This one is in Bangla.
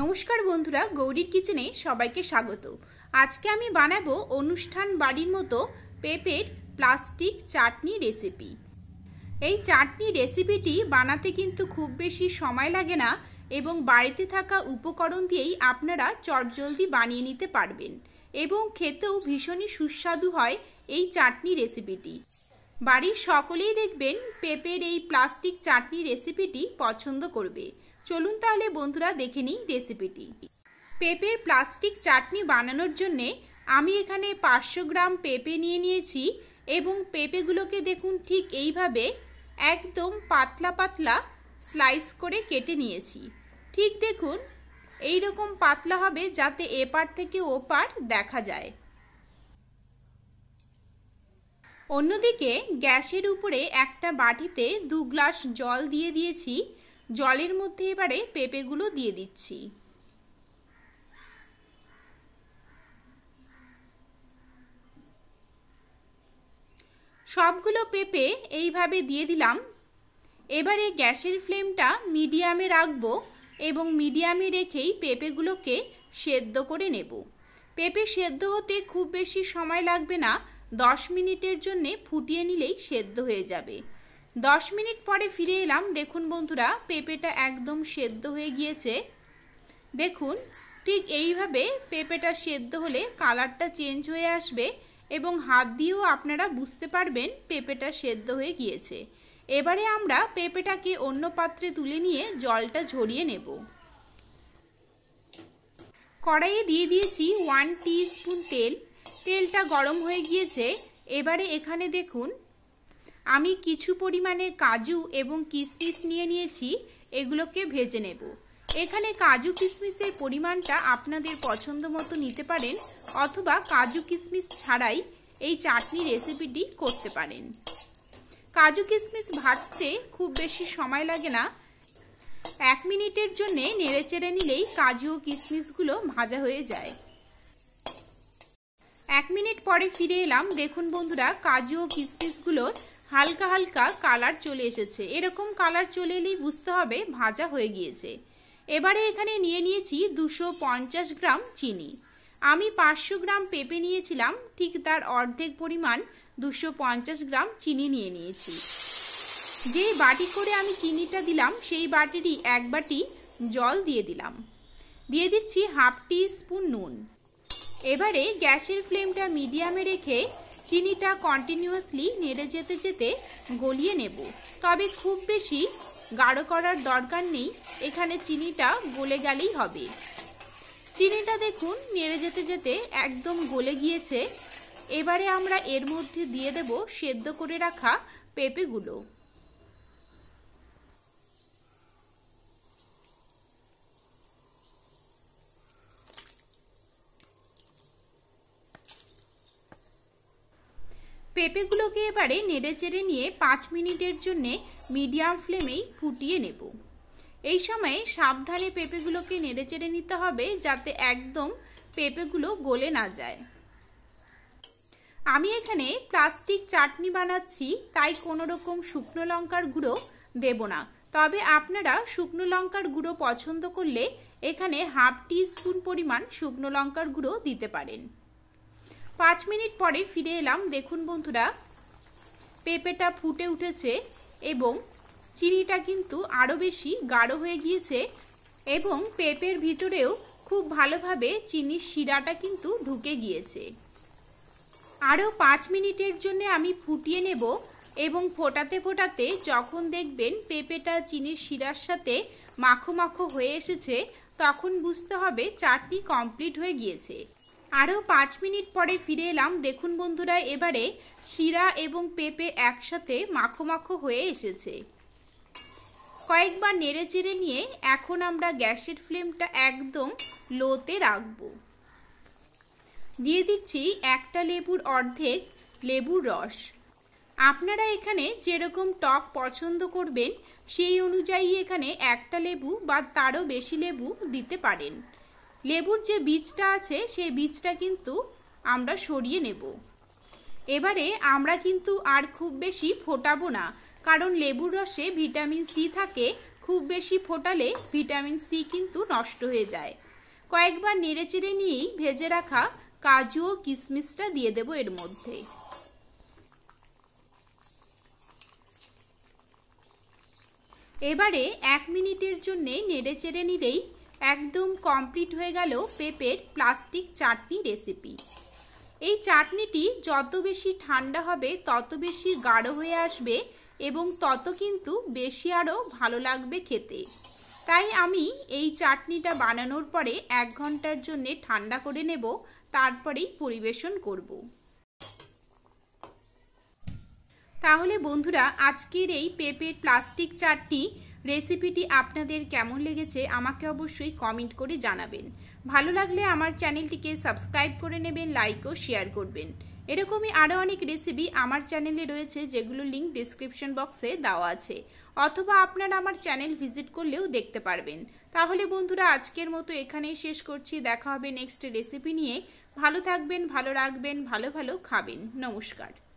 নমস্কার বন্ধুরা গৌরীর কিচেনে সবাইকে স্বাগত আজকে আমি বানাবো অনুষ্ঠান বাড়ির মতো পেঁপের প্লাস্টিক চাটনি রেসিপি এই চাটনি রেসিপিটি বানাতে কিন্তু খুব বেশি সময় লাগে না এবং বাড়িতে থাকা উপকরণ দিয়েই আপনারা চটজলদি বানিয়ে নিতে পারবেন এবং খেতেও ভীষণই সুস্বাদু হয় এই চাটনি রেসিপিটি বাড়ির সকলেই দেখবেন পেঁপের এই প্লাস্টিক চাটনি রেসিপিটি পছন্দ করবে চলুন তাহলে বন্ধুরা দেখে নিই রেসিপিটি পেঁপের প্লাস্টিক চাটনি বানানোর জন্যে আমি এখানে পাঁচশো গ্রাম পেঁপে নিয়ে নিয়েছি এবং পেঁপেগুলোকে দেখুন ঠিক এইভাবে একদম পাতলা পাতলা স্লাইস করে কেটে নিয়েছি ঠিক দেখুন এই রকম পাতলা হবে যাতে এপার থেকে ওপার দেখা যায় অন্যদিকে গ্যাসের উপরে একটা বাটিতে দু গ্লাস জল দিয়ে দিয়েছি জলের মধ্যে এবারে পেঁপেগুলো দিয়ে দিচ্ছি সবগুলো পেঁপে এইভাবে দিয়ে দিলাম এবারে গ্যাসের ফ্লেমটা মিডিয়ামে রাখব এবং মিডিয়ামে রেখেই পেঁপেগুলোকে সেদ্ধ করে নেব পেঁপে সেদ্ধ হতে খুব বেশি সময় লাগবে না দশ মিনিটের জন্যে ফুটিয়ে নিলেই সেদ্ধ হয়ে যাবে দশ মিনিট পরে ফিরে এলাম দেখুন বন্ধুরা পেঁপেটা একদম সেদ্ধ হয়ে গিয়েছে দেখুন ঠিক এইভাবে পেঁপেটা সেদ্ধ হলে কালারটা চেঞ্জ হয়ে আসবে এবং হাত দিয়েও আপনারা বুঝতে পারবেন পেঁপেটা সেদ্ধ হয়ে গিয়েছে এবারে আমরা পেঁপেটাকে অন্য পাত্রে তুলে নিয়ে জলটা ঝরিয়ে নেব কড়াইয়ে দিয়ে দিয়েছি ওয়ান টি স্পুন তেল তেলটা গরম হয়ে গিয়েছে এবারে এখানে দেখুন আমি কিছু পরিমাণে কাজু এবং কিশমিশ নিয়ে নিয়েছি এগুলোকে ভেজে নেব এখানে কাজু কিশমিশের পরিমাণটা আপনাদের পছন্দ মতো নিতে পারেন অথবা কাজু কিশমিশ ছাড়াই এই চাটনি রেসিপিটি করতে পারেন কাজু কিশমিশ ভাজতে খুব বেশি সময় লাগে না এক মিনিটের জন্যে নেড়ে চেড়ে নিলেই কাজু ও কিশমিশগুলো ভাজা হয়ে যায় এক মিনিট পরে ফিরে এলাম দেখুন বন্ধুরা কাজু ও কিশমিশগুলোর হালকা হালকা কালার চলে এসেছে এরকম কালার চলে এলেই বুঝতে হবে ভাজা হয়ে গিয়েছে এবারে এখানে নিয়ে নিয়েছি দুশো পঞ্চাশ গ্রাম চিনি আমি পাঁচশো গ্রাম পেঁপে নিয়েছিলাম ঠিক তার অর্ধেক পরিমাণ দুশো পঞ্চাশ গ্রাম চিনি নিয়ে নিয়েছি যে বাটি করে আমি চিনিটা দিলাম সেই বাটিরই এক বাটি জল দিয়ে দিলাম দিয়ে দিচ্ছি হাফ টি স্পুন নুন এবারে গ্যাসের ফ্লেমটা মিডিয়ামে রেখে চিনিটা কন্টিনিউয়াসলি নেড়ে যেতে যেতে গলিয়ে নেব তবে খুব বেশি গাঢ় করার দরকার নেই এখানে চিনিটা গলে গেলেই হবে চিনিটা দেখুন নেড়ে যেতে যেতে একদম গলে গিয়েছে এবারে আমরা এর মধ্যে দিয়ে দেব সেদ্ধ করে রাখা পেঁপেগুলো পেঁপেগুলোকে এবারে নেড়ে চেড়ে নিয়ে পাঁচ মিনিটের জন্যে মিডিয়াম ফ্লেমেই ফুটিয়ে নেব এই সময়ে সাবধানে পেঁপেগুলোকে নেড়ে চেড়ে নিতে হবে যাতে একদম পেঁপেগুলো গলে না যায় আমি এখানে প্লাস্টিক চাটনি বানাচ্ছি তাই কোনো রকম শুকনো লঙ্কার গুঁড়ো দেব না তবে আপনারা শুকনো লঙ্কার গুঁড়ো পছন্দ করলে এখানে হাফ টি স্পুন পরিমাণ শুকনো লঙ্কার গুঁড়ো দিতে পারেন পাঁচ মিনিট পরে ফিরে এলাম দেখুন বন্ধুরা পেঁপেটা ফুটে উঠেছে এবং চিনিটা কিন্তু আরও বেশি গাঢ় হয়ে গিয়েছে এবং পেঁপের ভিতরেও খুব ভালোভাবে চিনির শিরাটা কিন্তু ঢুকে গিয়েছে আরও পাঁচ মিনিটের জন্য আমি ফুটিয়ে নেব এবং ফোটাতে ফোটাতে যখন দেখবেন পেঁপেটা চিনির শিরার সাথে মাখো মাখো হয়ে এসেছে তখন বুঝতে হবে চাটনি কমপ্লিট হয়ে গিয়েছে আরও পাঁচ মিনিট পরে ফিরে এলাম দেখুন বন্ধুরা এবারে শিরা এবং পেঁপে একসাথে মাখো মাখো হয়ে এসেছে কয়েকবার নেড়ে চেড়ে নিয়ে এখন আমরা গ্যাসের ফ্লেমটা একদম লোতে রাখব দিয়ে দিচ্ছি একটা লেবুর অর্ধেক লেবুর রস আপনারা এখানে যেরকম টক পছন্দ করবেন সেই অনুযায়ী এখানে একটা লেবু বা তারও বেশি লেবু দিতে পারেন লেবুর যে বীজটা আছে সেই বীজটা কিন্তু আমরা সরিয়ে নেব এবারে আমরা কিন্তু আর খুব বেশি ফোটাবো না কারণ লেবুর রসে ভিটামিন সি থাকে খুব বেশি ফোটালে ভিটামিন সি কিন্তু নষ্ট হয়ে যায় কয়েকবার নেড়েচেড়ে নিয়েই ভেজে রাখা কাজু ও কিশমিশটা দিয়ে দেব এর মধ্যে এবারে এক মিনিটের জন্যে নেড়েচেড়ে নিলেই একদম কমপ্লিট হয়ে গেল পেঁপের প্লাস্টিক চাটনি রেসিপি এই চাটনিটি যত বেশি ঠান্ডা হবে তত বেশি গাঢ় হয়ে আসবে এবং তত কিন্তু বেশি আরও ভালো লাগবে খেতে তাই আমি এই চাটনিটা বানানোর পরে এক ঘন্টার জন্যে ঠান্ডা করে নেব তারপরেই পরিবেশন করব তাহলে বন্ধুরা আজকের এই পেঁপের প্লাস্টিক চাটনি রেসিপিটি আপনাদের কেমন লেগেছে আমাকে অবশ্যই কমেন্ট করে জানাবেন ভালো লাগলে আমার চ্যানেলটিকে সাবস্ক্রাইব করে নেবেন লাইক ও শেয়ার করবেন এরকমই আরও অনেক রেসিপি আমার চ্যানেলে রয়েছে যেগুলো লিঙ্ক ডিসক্রিপশন বক্সে দেওয়া আছে অথবা আপনারা আমার চ্যানেল ভিজিট করলেও দেখতে পারবেন তাহলে বন্ধুরা আজকের মতো এখানেই শেষ করছি দেখা হবে নেক্সট রেসিপি নিয়ে ভালো থাকবেন ভালো রাখবেন ভালো ভালো খাবেন নমস্কার